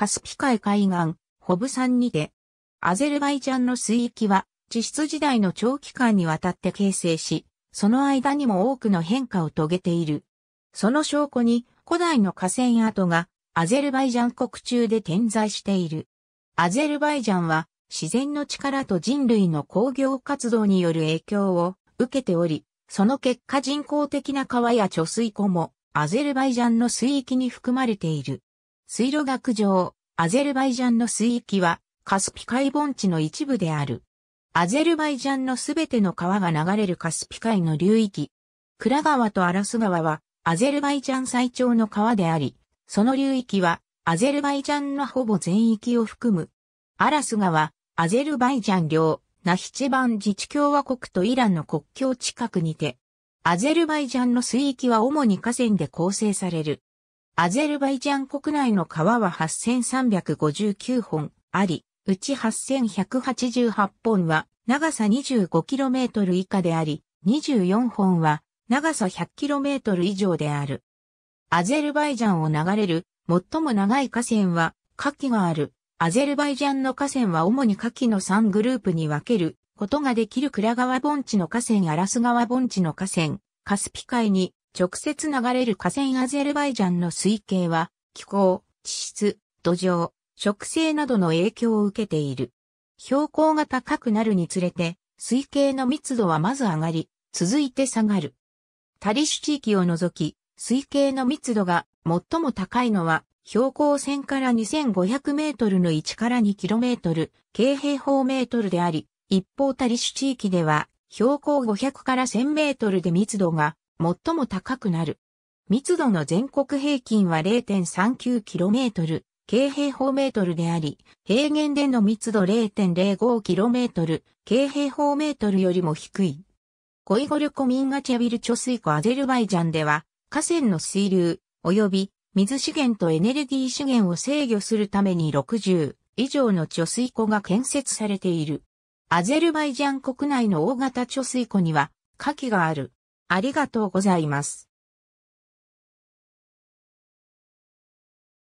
カスピ海海岸、ホブ山にて、アゼルバイジャンの水域は、地質時代の長期間にわたって形成し、その間にも多くの変化を遂げている。その証拠に、古代の河川跡が、アゼルバイジャン国中で点在している。アゼルバイジャンは、自然の力と人類の工業活動による影響を受けており、その結果人工的な川や貯水湖もアゼルバイジャンの水域に含まれている。水路学上、アゼルバイジャンの水域はカスピ海盆地の一部である。アゼルバイジャンのすべての川が流れるカスピ海の流域。クラ川とアラス川はアゼルバイジャン最長の川であり、その流域はアゼルバイジャンのほぼ全域を含む。アラス川、アゼルバイジャン領、ナヒチェバン自治共和国とイランの国境近くにて、アゼルバイジャンの水域は主に河川で構成される。アゼルバイジャン国内の川は8359本あり、うち8188本は長さ 25km 以下であり、24本は長さ 100km 以上である。アゼルバイジャンを流れる最も長い河川は下記がある。アゼルバイジャンの河川は主に下記の3グループに分けることができる倉川盆地の河川アラス川盆地の河川、カスピ海に直接流れる河川アゼルバイジャンの水系は、気候、地質、土壌、植生などの影響を受けている。標高が高くなるにつれて、水系の密度はまず上がり、続いて下がる。タリシュ地域を除き、水系の密度が最も高いのは、標高線から2500メートルの1から2キロメートル、軽平方メートルであり、一方タリシュ地域では、標高500から1000メートルで密度が最も高くなる。密度の全国平均は 0.39km、軽平方メートルであり、平原での密度 0.05km、軽平方メートルよりも低い。コイゴルコミンガチャビル貯水湖アゼルバイジャンでは、河川の水流、及び水資源とエネルギー資源を制御するために60以上の貯水湖が建設されている。アゼルバイジャン国内の大型貯水湖には、火器がある。ありがとうございます。